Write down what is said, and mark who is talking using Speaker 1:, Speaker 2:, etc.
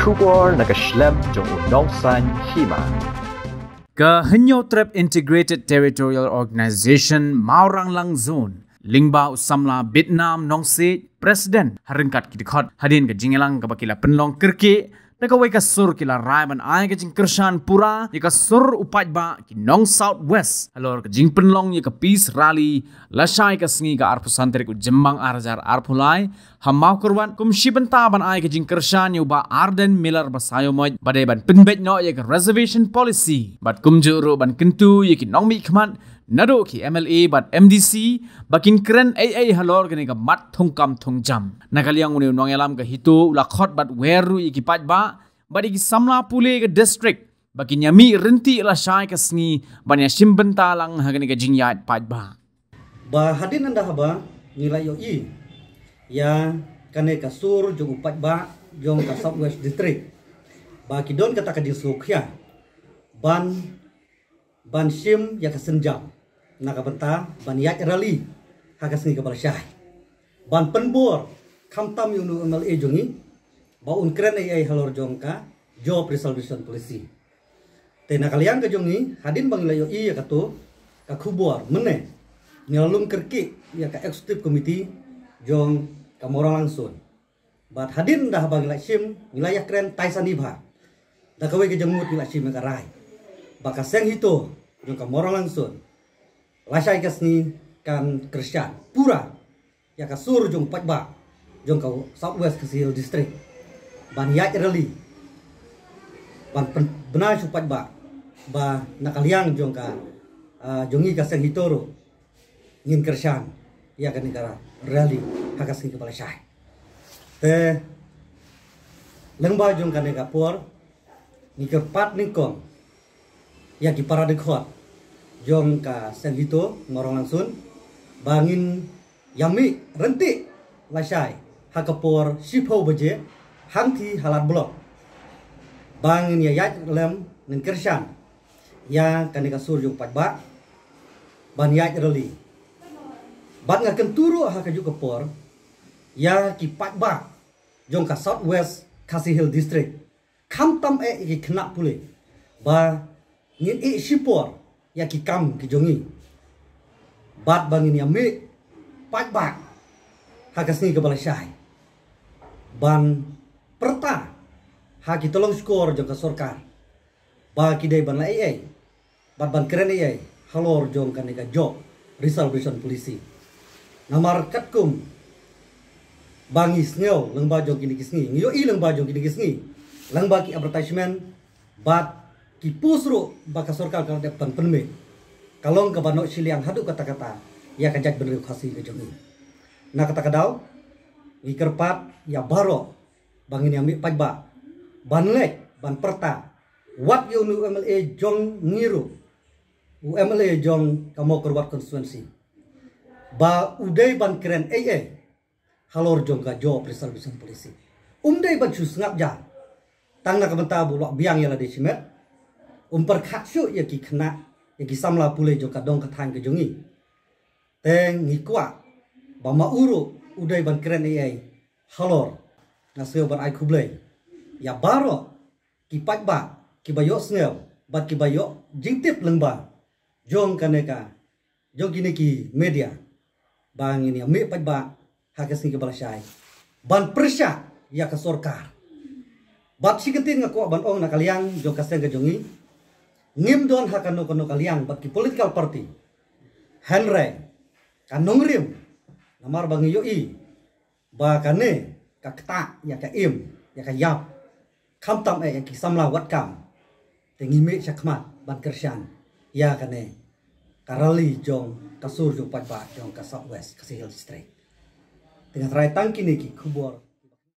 Speaker 1: Kubor Nagashlem Jongunongsan Hima. Ga Hanyo Trap Integrated Territorial Organization Maurang Lang Zone. Lingba Usamla Vietnam Nongse President Haringkat Kitikot Hadin Ga Jingelang Gabakila Penlong Kirki Teka wai kasur kila ban ai ka jing kershan pura ye sur upaj ba ki nong south west alor ka jing penlong ye ka peace rally shai ka sngi ka arpu santere ku jembang arjar lai. hamau kurwan kum shi ban ai ka jing kershan ye ba arden miller sayo moj badai ban penbet no ye ka reservation policy bat kum juru ban kentu ye ki nong mi khmat Nado ki MLA but MDC bakin keren ai ai halor gani ka mat thong kam thong jam nakaliang uni yalam ka hito la khot but weru iki pat ba but iki samla pule ka district bakin yami renti la shai ka sni banya simbenta lang hagani ka jingyat pat ba
Speaker 2: ba hadin anda haba nilai yo i ya kane ka sur jong upat ba jong ka southwest district ba don kata ka ya ban ban sim ya ka senjam nakabenta ban yak rali hagasni kabar syai ban penbor kamtam yunu MLA e jongi ba unkren e ai halor jongka jo resolution policy tena kalian ke jongi hadin bang layo i ya katu ka khubor mene nyalum kerki ya ka ekstip komiti jong kamora langsung bat hadin dah bang sim wilayah kren taisan ibha dah kawe ke jengut wilayah sim ka rai bakaseng hito jong kamora langsung Lasha ikasni kan kerja pura ya kasur sur jong pajba jong ka Southwest kecil distrik ban ya irali ban benar su pak ba nakaliang jong ka jongi sen hitoro ngin kerja ya ke negara rally hakas ke Malaysia te lengba jong ke negara pur ni pat ya di para Jongka ka ngorongan sun bangin yami renti lasai hakapor sipau beje hangti halat blok bangin yayat lem nengkersan ya kanika sur pat ba ban yayat reli ban ngaken turu hakaju kepor, ya ki ba jongka southwest kasi hill district kamtam e ki kena pulih ba ngin e sipor ya ki kam ki jongi bat bang ini ami pak bang hakas ni kepala syai ban perta haki tolong skor jong ka sorkar ba ki dai ban lai ai bat ban keren ai halor jong kan ka job risal polisi namar katkum bangi sneo leng bajong kini kisni ngiyo i leng bajong kini kisni leng ki advertisement bat Kipusro bakasorkal baka sorkal kalau depan penme kalau ke banok yang hadu kata-kata ya jadi bener khasi ke jomi na kata kadau wikerpat ya baro bangin yang pajba banlek ban perta wat nu MLA jong ngiru UMLA jong kamu kerwat konstituensi ba udai ban keren ee, halor jong ka jo preservation polisi umdai ban chusngap ja tangna kamenta bulok biang di cimet umperkhaksyu ya ki khna ya ki samla pule jo kadong thang ke jongi teng ngikwa bama uru udai ban kren ai halor nasio ban ai khublei ya baro ki ba ki bayo snel bat ki bayo jingtip lengba jong kaneka jong ki media bang ini ya me pakba hakasni ki shai ban persya ya kasorkar. sorkar bat siketin ngako ban ong nakal yang kasen kejungi ngim don hak kanu kaliang bagi political party henre kanung rim namar bang yoi bakane kakta ya ka im ya ka yap kam tam e ya ki samla wat kam te ngime chakmat ban kersian ya kane karali jong kasur jong pat jong kasap west kasihil street dengan terai tangki ki kubor